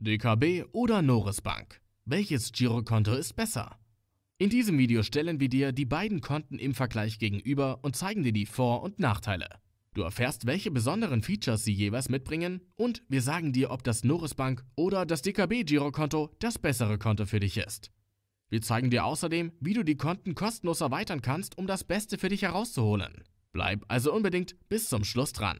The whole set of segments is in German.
DKB oder Noris Bank? Welches Girokonto ist besser? In diesem Video stellen wir dir die beiden Konten im Vergleich gegenüber und zeigen dir die Vor- und Nachteile. Du erfährst, welche besonderen Features sie jeweils mitbringen und wir sagen dir, ob das Noris Bank oder das DKB Girokonto das bessere Konto für dich ist. Wir zeigen dir außerdem, wie du die Konten kostenlos erweitern kannst, um das Beste für dich herauszuholen. Bleib also unbedingt bis zum Schluss dran.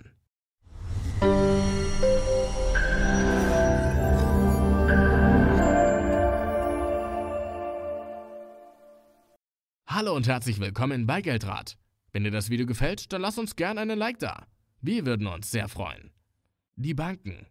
Hallo und herzlich willkommen bei Geldrat. Wenn dir das Video gefällt, dann lass uns gerne einen Like da. Wir würden uns sehr freuen. Die Banken.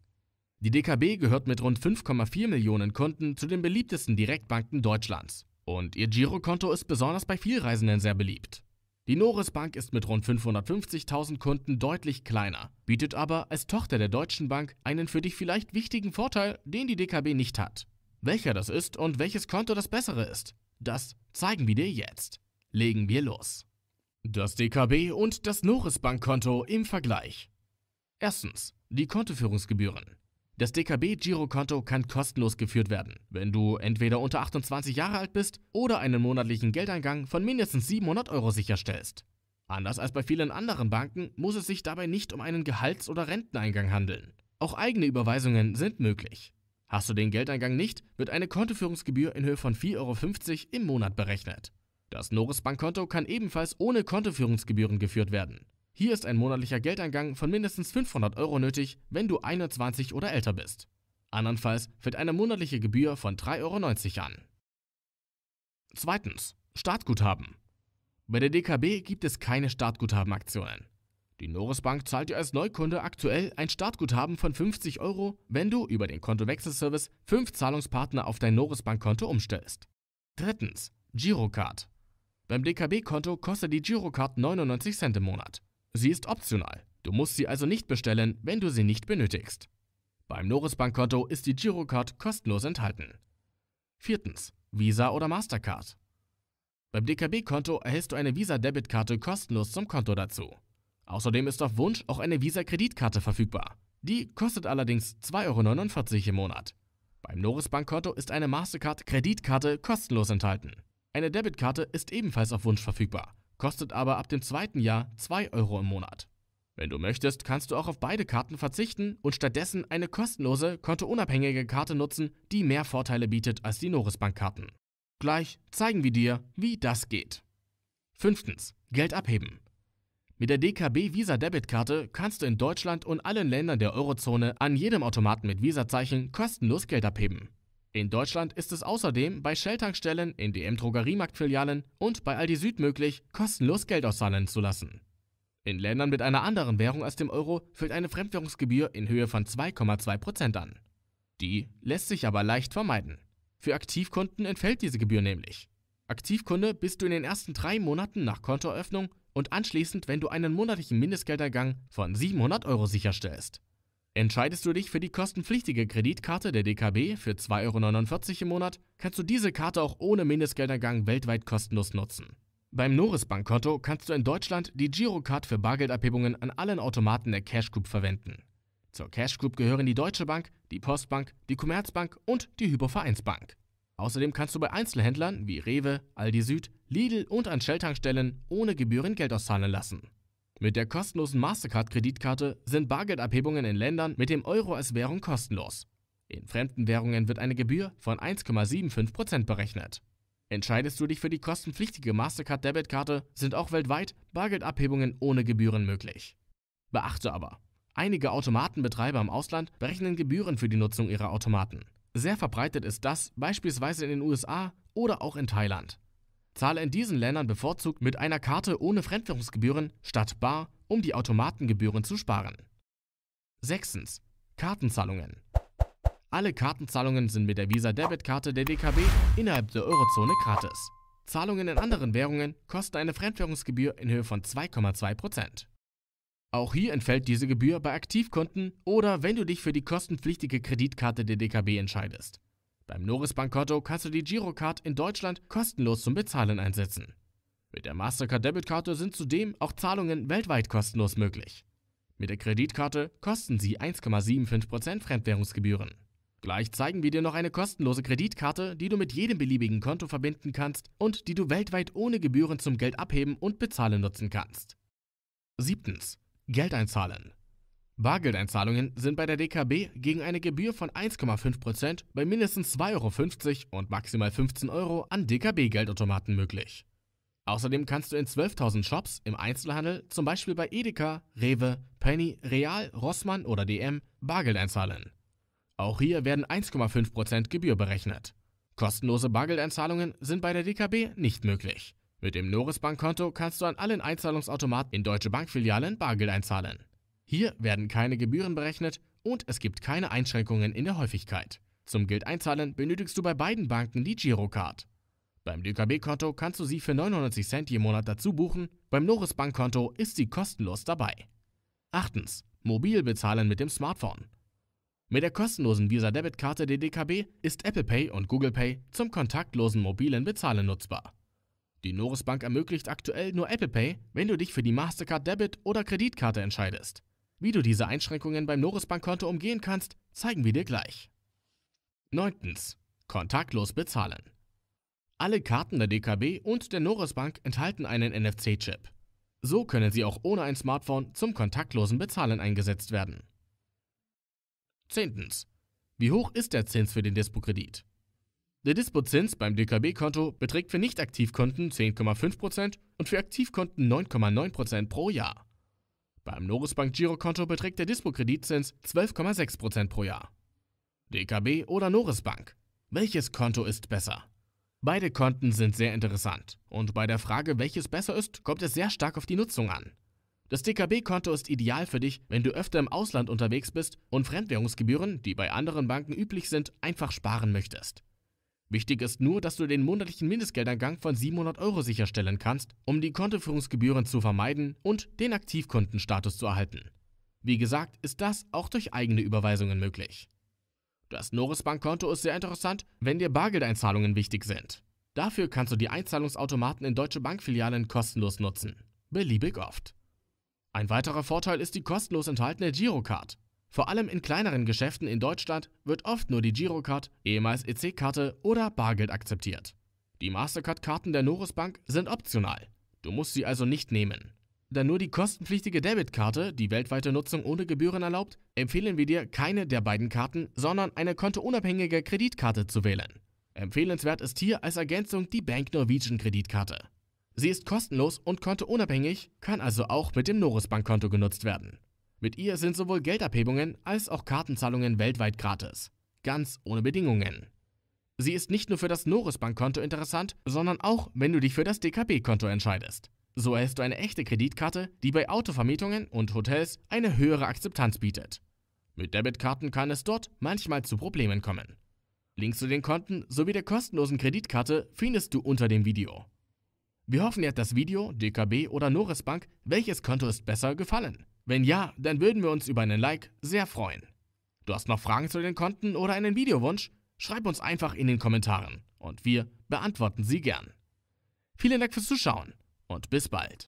Die DKB gehört mit rund 5,4 Millionen Kunden zu den beliebtesten Direktbanken Deutschlands. Und ihr Girokonto ist besonders bei Vielreisenden sehr beliebt. Die Noris Bank ist mit rund 550.000 Kunden deutlich kleiner, bietet aber als Tochter der Deutschen Bank einen für dich vielleicht wichtigen Vorteil, den die DKB nicht hat. Welcher das ist und welches Konto das bessere ist, das zeigen wir dir jetzt legen wir los. Das DKB und das Noris Bankkonto im Vergleich. Erstens, die Kontoführungsgebühren. Das DKB-Girokonto kann kostenlos geführt werden, wenn du entweder unter 28 Jahre alt bist oder einen monatlichen Geldeingang von mindestens 700 Euro sicherstellst. Anders als bei vielen anderen Banken muss es sich dabei nicht um einen Gehalts- oder Renteneingang handeln. Auch eigene Überweisungen sind möglich. Hast du den Geldeingang nicht, wird eine Kontoführungsgebühr in Höhe von 4,50 Euro im Monat berechnet. Das Noris Bankkonto kann ebenfalls ohne Kontoführungsgebühren geführt werden. Hier ist ein monatlicher Geldeingang von mindestens 500 Euro nötig, wenn du 21 oder älter bist. Andernfalls fällt eine monatliche Gebühr von 3,90 Euro an. Zweitens. Startguthaben. Bei der DKB gibt es keine Startguthabenaktionen. Die Noris Bank zahlt dir als Neukunde aktuell ein Startguthaben von 50 Euro, wenn du über den Kontowechselservice fünf Zahlungspartner auf dein Noris Bankkonto umstellst. Drittens. Girocard. Beim DKB-Konto kostet die Girocard 99 Cent im Monat. Sie ist optional. Du musst sie also nicht bestellen, wenn du sie nicht benötigst. Beim Norisbank-Konto ist die Girocard kostenlos enthalten. Viertens. Visa oder Mastercard. Beim DKB-Konto erhältst du eine Visa-Debitkarte kostenlos zum Konto dazu. Außerdem ist auf Wunsch auch eine Visa-Kreditkarte verfügbar. Die kostet allerdings 2,49 Euro im Monat. Beim Norisbank-Konto ist eine Mastercard-Kreditkarte kostenlos enthalten. Eine Debitkarte ist ebenfalls auf Wunsch verfügbar, kostet aber ab dem zweiten Jahr 2 Euro im Monat. Wenn du möchtest, kannst du auch auf beide Karten verzichten und stattdessen eine kostenlose, kontounabhängige Karte nutzen, die mehr Vorteile bietet als die Norisbank-Karten. Gleich zeigen wir dir, wie das geht. 5. Geld abheben. Mit der DKB Visa Debitkarte kannst du in Deutschland und allen Ländern der Eurozone an jedem Automaten mit Visa-Zeichen kostenlos Geld abheben. In Deutschland ist es außerdem bei Shell-Tankstellen, in DM-Drogeriemarktfilialen und bei Aldi Süd möglich, kostenlos Geld auszahlen zu lassen. In Ländern mit einer anderen Währung als dem Euro fällt eine Fremdwährungsgebühr in Höhe von 2,2% an. Die lässt sich aber leicht vermeiden. Für Aktivkunden entfällt diese Gebühr nämlich. Aktivkunde bist du in den ersten drei Monaten nach Kontoeröffnung und anschließend, wenn du einen monatlichen Mindestgeldergang von 700 Euro sicherstellst. Entscheidest du dich für die kostenpflichtige Kreditkarte der DKB für 2,49 Euro im Monat, kannst du diese Karte auch ohne Mindestgeldergang weltweit kostenlos nutzen. Beim Noris Bankkonto kannst du in Deutschland die Girocard für Bargeldabhebungen an allen Automaten der Cash Group verwenden. Zur Cash Group gehören die Deutsche Bank, die Postbank, die Commerzbank und die Hypovereinsbank. Außerdem kannst du bei Einzelhändlern wie Rewe, Aldi Süd, Lidl und an Shell-Tankstellen ohne Gebühren Geld auszahlen lassen. Mit der kostenlosen Mastercard-Kreditkarte sind Bargeldabhebungen in Ländern mit dem Euro als Währung kostenlos. In fremden Währungen wird eine Gebühr von 1,75% berechnet. Entscheidest du dich für die kostenpflichtige Mastercard-Debitkarte, sind auch weltweit Bargeldabhebungen ohne Gebühren möglich. Beachte aber, einige Automatenbetreiber im Ausland berechnen Gebühren für die Nutzung ihrer Automaten. Sehr verbreitet ist das beispielsweise in den USA oder auch in Thailand. Zahle in diesen Ländern bevorzugt mit einer Karte ohne Fremdwährungsgebühren statt bar, um die Automatengebühren zu sparen. 6. Kartenzahlungen. Alle Kartenzahlungen sind mit der Visa-Debitkarte der DKB innerhalb der Eurozone gratis. Zahlungen in anderen Währungen kosten eine Fremdwährungsgebühr in Höhe von 2,2%. Auch hier entfällt diese Gebühr bei Aktivkunden oder wenn du dich für die kostenpflichtige Kreditkarte der DKB entscheidest. Beim Noris Bankkonto kannst du die Girocard in Deutschland kostenlos zum Bezahlen einsetzen. Mit der Mastercard Debitkarte sind zudem auch Zahlungen weltweit kostenlos möglich. Mit der Kreditkarte kosten sie 1,75% Fremdwährungsgebühren. Gleich zeigen wir dir noch eine kostenlose Kreditkarte, die du mit jedem beliebigen Konto verbinden kannst und die du weltweit ohne Gebühren zum Geld abheben und bezahlen nutzen kannst. 7. Geld einzahlen. Bargeldeinzahlungen sind bei der DKB gegen eine Gebühr von 1,5% bei mindestens 2,50 Euro und maximal 15 Euro an DKB-Geldautomaten möglich. Außerdem kannst du in 12.000 Shops im Einzelhandel, zum Beispiel bei Edeka, Rewe, Penny, Real, Rossmann oder DM, Bargeld einzahlen. Auch hier werden 1,5% Gebühr berechnet. Kostenlose Bargeldeinzahlungen sind bei der DKB nicht möglich. Mit dem Noris Bankkonto kannst du an allen Einzahlungsautomaten in Deutsche Bankfilialen Bargeld einzahlen. Hier werden keine Gebühren berechnet und es gibt keine Einschränkungen in der Häufigkeit. Zum Geld einzahlen benötigst du bei beiden Banken die Girocard. Beim DKB-Konto kannst du sie für 99 Cent je Monat dazu buchen, beim Noris Bankkonto ist sie kostenlos dabei. Achtens. Mobil bezahlen mit dem Smartphone. Mit der kostenlosen Visa-Debitkarte der DKB ist Apple Pay und Google Pay zum kontaktlosen mobilen Bezahlen nutzbar. Die Noris Bank ermöglicht aktuell nur Apple Pay, wenn du dich für die Mastercard Debit- oder Kreditkarte entscheidest. Wie du diese Einschränkungen beim Norisbankkonto umgehen kannst, zeigen wir dir gleich. 9. Kontaktlos bezahlen. Alle Karten der DKB und der Norisbank enthalten einen NFC-Chip. So können sie auch ohne ein Smartphone zum kontaktlosen Bezahlen eingesetzt werden. 10. Wie hoch ist der Zins für den Dispo-Kredit? Der Dispo-Zins beim DKB-Konto beträgt für Nicht-Aktivkonten 10,5% und für Aktivkonten 9,9% pro Jahr. Beim Norisbank Girokonto beträgt der Dispo-Kreditzins 12,6% pro Jahr. DKB oder Norisbank? Welches Konto ist besser? Beide Konten sind sehr interessant und bei der Frage, welches besser ist, kommt es sehr stark auf die Nutzung an. Das DKB-Konto ist ideal für dich, wenn du öfter im Ausland unterwegs bist und Fremdwährungsgebühren, die bei anderen Banken üblich sind, einfach sparen möchtest. Wichtig ist nur, dass du den monatlichen Mindestgeldeingang von 700 Euro sicherstellen kannst, um die Kontoführungsgebühren zu vermeiden und den Aktivkundenstatus zu erhalten. Wie gesagt, ist das auch durch eigene Überweisungen möglich. Das Noris Bankkonto ist sehr interessant, wenn dir Bargeldeinzahlungen wichtig sind. Dafür kannst du die Einzahlungsautomaten in deutsche Bankfilialen kostenlos nutzen. Beliebig oft. Ein weiterer Vorteil ist die kostenlos enthaltene Girocard. Vor allem in kleineren Geschäften in Deutschland wird oft nur die Girocard, ehemals EC-Karte oder Bargeld akzeptiert. Die Mastercard-Karten der Norris Bank sind optional. Du musst sie also nicht nehmen. Da nur die kostenpflichtige Debitkarte die weltweite Nutzung ohne Gebühren erlaubt, empfehlen wir dir, keine der beiden Karten, sondern eine kontounabhängige Kreditkarte zu wählen. Empfehlenswert ist hier als Ergänzung die Bank Norwegian Kreditkarte. Sie ist kostenlos und kontounabhängig, kann also auch mit dem Norris Bank genutzt werden. Mit ihr sind sowohl Geldabhebungen als auch Kartenzahlungen weltweit gratis. Ganz ohne Bedingungen. Sie ist nicht nur für das Norisbank-Konto interessant, sondern auch, wenn du dich für das DKB-Konto entscheidest. So erhältst du eine echte Kreditkarte, die bei Autovermietungen und Hotels eine höhere Akzeptanz bietet. Mit Debitkarten kann es dort manchmal zu Problemen kommen. Links zu den Konten sowie der kostenlosen Kreditkarte findest du unter dem Video. Wir hoffen, dir hat das Video, DKB oder Norisbank, welches Konto ist besser, gefallen. Wenn ja, dann würden wir uns über einen Like sehr freuen. Du hast noch Fragen zu den Konten oder einen Videowunsch? Schreib uns einfach in den Kommentaren und wir beantworten sie gern. Vielen Dank fürs Zuschauen und bis bald.